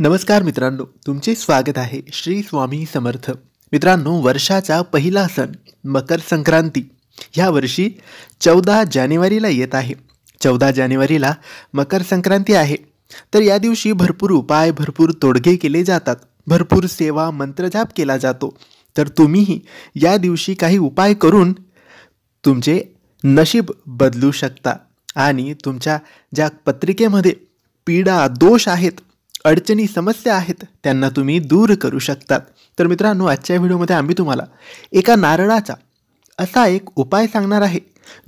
नमस्कार मित्रांनो तुमचे स्वागत आहे श्री स्वामी समर्थ मित्रांनो वर्षाचा पहिला सण मकर संक्रांती ह्या वर्षी चौदा जानेवारीला येत आहे चौदा जानेवारीला मकर संक्रांती आहे तर या दिवशी भरपूर उपाय भरपूर तोडगे केले जातात भरपूर सेवा मंत्रजाप केला जातो तर तुम्हीही या दिवशी काही उपाय करून तुमचे नशीब बदलू शकता आणि तुमच्या ज्या पत्रिकेमध्ये पीडा दोष आहेत अडचणी समस्या आहेत त्यांना तुम्ही दूर करू शकतात तर मित्रांनो आजच्या व्हिडिओमध्ये आम्ही तुम्हाला एका नारळाचा असा एक उपाय सांगणार आहे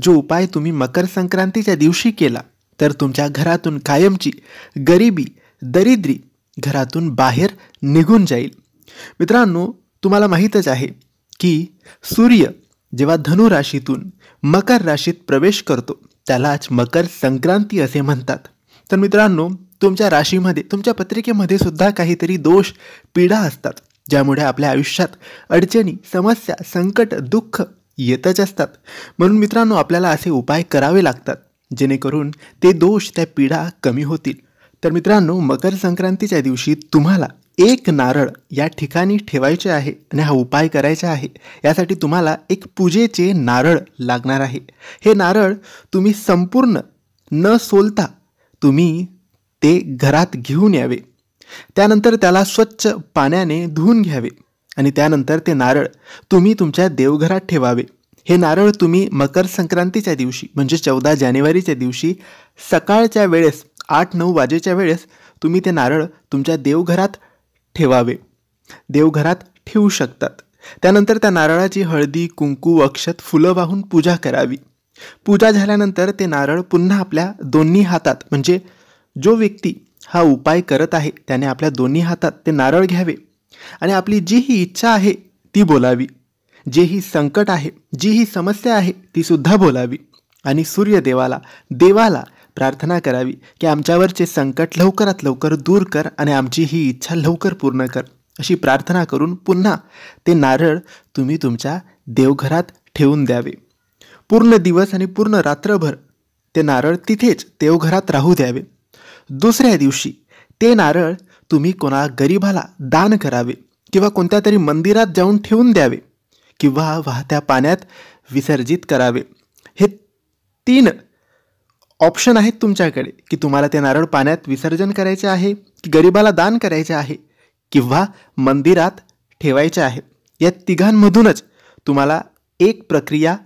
जो उपाय तुम्ही मकर संक्रांतीच्या दिवशी केला तर तुमच्या घरातून कायमची गरिबी दरिद्री घरातून बाहेर निघून जाईल मित्रांनो तुम्हाला माहीतच आहे की सूर्य जेव्हा धनुराशीतून मकर राशीत प्रवेश करतो त्यालाच मकर संक्रांती असे म्हणतात तर मित्रांनो तुमच्या राशीमध्ये तुमच्या पत्रिकेमध्ये सुद्धा काहीतरी दोष पीडा असतात ज्यामुळे आपल्या आयुष्यात अडचणी समस्या संकट दुःख येतच असतात म्हणून मित्रांनो आपल्याला असे उपाय करावे लागतात जेणेकरून ते दोष त्या पीडा कमी होतील तर मित्रांनो मकर संक्रांतीच्या दिवशी तुम्हाला एक नारळ या ठिकाणी ठेवायचे आहे आणि हा उपाय करायचा आहे यासाठी तुम्हाला एक पूजेचे नारळ लागणार आहे हे नारळ तुम्ही संपूर्ण न सोलता तुम्ही ते घरात घेऊन यावे त्यानंतर त्याला स्वच्छ पाण्याने धुवून घ्यावे आणि त्यानंतर ते नारळ तुम्ही तुमच्या देवघरात ठेवावे हे नारळ तुम्ही मकर संक्रांतीच्या दिवशी म्हणजे चौदा जानेवारीच्या दिवशी सकाळच्या वेळेस आठ नऊ वाजेच्या वेळेस तुम्ही ते नारळ तुमच्या देवघरात ठेवावे देवघरात ठेवू शकतात त्यानंतर त्या नारळाची हळदी कुंकू अक्षत फुलं वाहून पूजा करावी पूजा झाल्यानंतर ते नारळ पुन्हा आपल्या दोन्ही हातात म्हणजे जो व्यक्ती हा उपाय करत आहे त्याने आपल्या दोन्ही हातात ते नारळ घ्यावे आणि आपली जी ही इच्छा आहे ती बोलावी जे ही संकट आहे जी ही समस्या आहे ती सुद्धा बोलावी आणि सूर्यदेवाला देवाला प्रार्थना करावी की आमच्यावरचे संकट लवकरात लवकर दूर कर आणि आमची ही इच्छा लवकर पूर्ण कर अशी प्रार्थना करून पुन्हा ते नारळ तुम्ही तुमच्या देवघरात ठेवून द्यावे पूर्ण दिवस आणि पूर्ण रात्रभर ते नारळ तिथेच देवघरात राहू द्यावे दुसऱ्या दिवशी ते नारळ तुम्ही कोणा गरिबाला दान करावे किंवा कोणत्या तरी मंदिरात जाऊन ठेवून द्यावे किंवा वाहत्या पाण्यात विसर्जित करावे हे तीन ऑप्शन आहेत तुमच्याकडे की तुम्हाला ते नारळ पाण्यात विसर्जन करायचे आहे की गरिबाला दान करायचे आहे किंवा मंदिरात ठेवायचे आहे या तिघांमधूनच तुम्हाला एक प्रक्रिया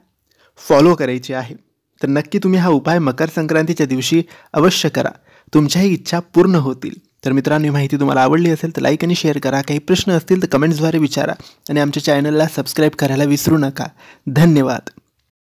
फॉलो करायची आहे तर नक्की तुम्ही हा उपाय मकर संक्रांतीच्या दिवशी अवश्य करा तुमच्याही इच्छा पूर्ण होतील तर मित्रांनो ही माहिती तुम्हाला आवडली असेल तर लाईक आणि शेअर करा काही प्रश्न असतील तर कमेंट्सद्वारे विचारा आणि आमच्या चॅनलला सबस्क्राईब करायला विसरू नका धन्यवाद